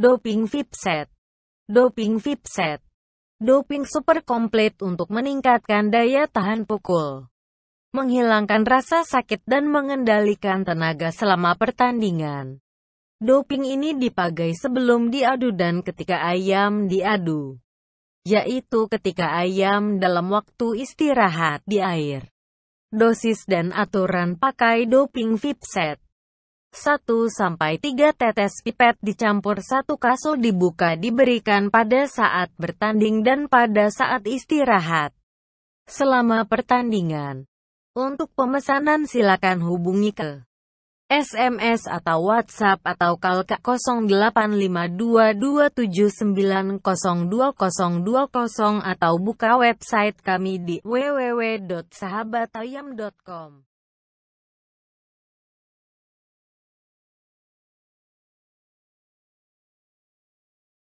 Doping Vipset Doping Vipset Doping super komplit untuk meningkatkan daya tahan pukul menghilangkan rasa sakit dan mengendalikan tenaga selama pertandingan. Doping ini dipakai sebelum diadu dan ketika ayam diadu, yaitu ketika ayam dalam waktu istirahat di air. Dosis dan aturan pakai doping Vipset 1-3 sampai tetes pipet dicampur satu kasus dibuka diberikan pada saat bertanding dan pada saat istirahat. Selama pertandingan, untuk pemesanan silakan hubungi ke SMS atau WhatsApp atau call ke 085227902020 atau buka website kami di www.sahabatayam.com.